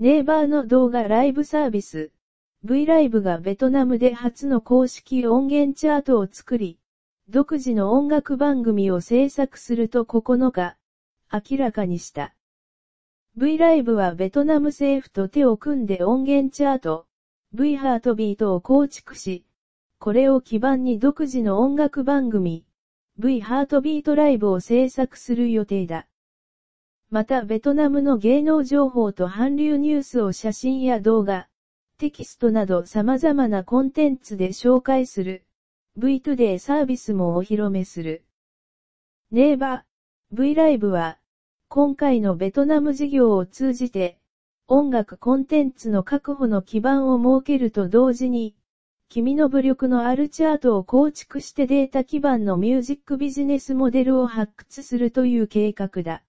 ネイバーの動画ライブサービス、V ライブがベトナムで初の公式音源チャートを作り、独自の音楽番組を制作すると9日、明らかにした。V ライブはベトナム政府と手を組んで音源チャート、V ハートビートを構築し、これを基盤に独自の音楽番組、V ハートビートライブを制作する予定だ。またベトナムの芸能情報と韓流ニュースを写真や動画、テキストなど様々なコンテンツで紹介する。VToday サービスもお披露目する。ネイバ V ライブは、今回のベトナム事業を通じて、音楽コンテンツの確保の基盤を設けると同時に、君の武力のあるチャートを構築してデータ基盤のミュージックビジネスモデルを発掘するという計画だ。